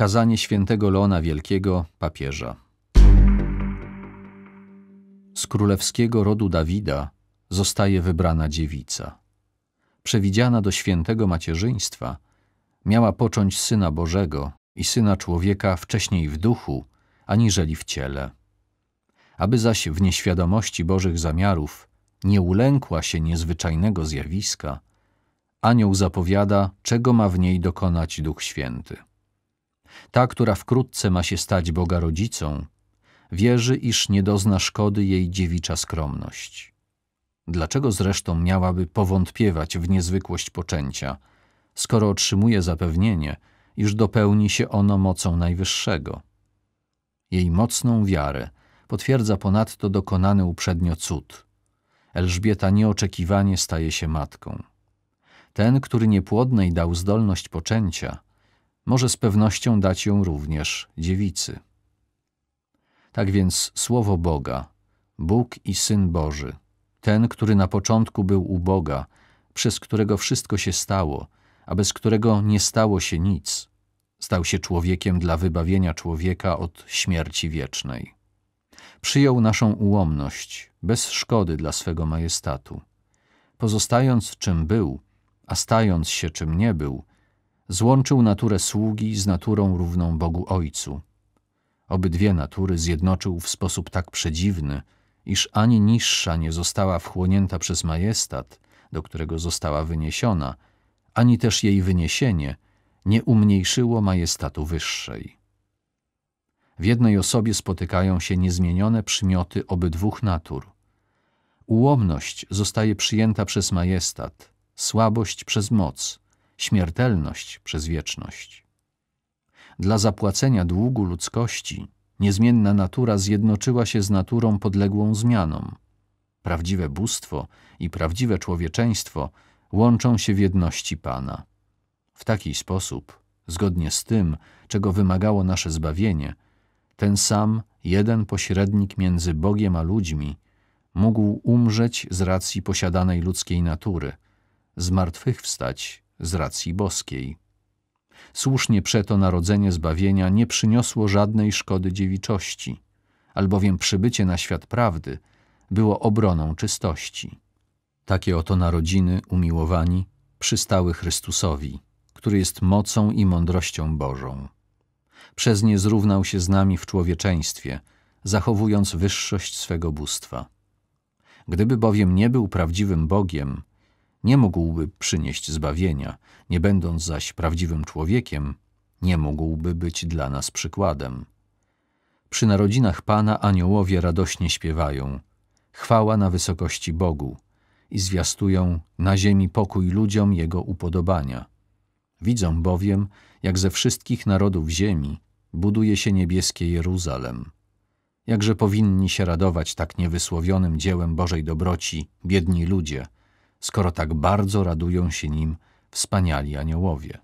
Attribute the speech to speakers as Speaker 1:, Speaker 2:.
Speaker 1: Kazanie świętego Leona Wielkiego, papieża. Z królewskiego rodu Dawida zostaje wybrana dziewica. Przewidziana do świętego macierzyństwa, miała począć Syna Bożego i Syna Człowieka wcześniej w duchu, aniżeli w ciele. Aby zaś w nieświadomości Bożych zamiarów nie ulękła się niezwyczajnego zjawiska, anioł zapowiada, czego ma w niej dokonać Duch Święty ta, która wkrótce ma się stać Boga rodzicą, wierzy, iż nie dozna szkody jej dziewicza skromność. Dlaczego zresztą miałaby powątpiewać w niezwykłość poczęcia, skoro otrzymuje zapewnienie, iż dopełni się ono mocą Najwyższego? Jej mocną wiarę potwierdza ponadto dokonany uprzednio cud. Elżbieta nieoczekiwanie staje się matką. Ten, który niepłodnej dał zdolność poczęcia – może z pewnością dać ją również dziewicy. Tak więc słowo Boga, Bóg i Syn Boży, ten, który na początku był u Boga, przez którego wszystko się stało, a bez którego nie stało się nic, stał się człowiekiem dla wybawienia człowieka od śmierci wiecznej. Przyjął naszą ułomność, bez szkody dla swego majestatu. Pozostając czym był, a stając się czym nie był, złączył naturę sługi z naturą równą Bogu Ojcu. Obydwie natury zjednoczył w sposób tak przedziwny, iż ani niższa nie została wchłonięta przez majestat, do którego została wyniesiona, ani też jej wyniesienie nie umniejszyło majestatu wyższej. W jednej osobie spotykają się niezmienione przymioty obydwóch natur. Ułomność zostaje przyjęta przez majestat, słabość przez moc – śmiertelność przez wieczność. Dla zapłacenia długu ludzkości niezmienna natura zjednoczyła się z naturą podległą zmianom. Prawdziwe bóstwo i prawdziwe człowieczeństwo łączą się w jedności Pana. W taki sposób, zgodnie z tym, czego wymagało nasze zbawienie, ten sam, jeden pośrednik między Bogiem a ludźmi mógł umrzeć z racji posiadanej ludzkiej natury, zmartwychwstać z racji boskiej. Słusznie przeto narodzenie zbawienia nie przyniosło żadnej szkody dziewiczości, albowiem przybycie na świat prawdy było obroną czystości. Takie oto narodziny, umiłowani, przystały Chrystusowi, który jest mocą i mądrością Bożą. Przez nie zrównał się z nami w człowieczeństwie, zachowując wyższość swego bóstwa. Gdyby bowiem nie był prawdziwym Bogiem, nie mógłby przynieść zbawienia, nie będąc zaś prawdziwym człowiekiem, nie mógłby być dla nas przykładem. Przy narodzinach Pana aniołowie radośnie śpiewają chwała na wysokości Bogu i zwiastują na ziemi pokój ludziom Jego upodobania. Widzą bowiem, jak ze wszystkich narodów ziemi buduje się niebieskie Jeruzalem. Jakże powinni się radować tak niewysłowionym dziełem Bożej dobroci biedni ludzie – skoro tak bardzo radują się nim wspaniali aniołowie.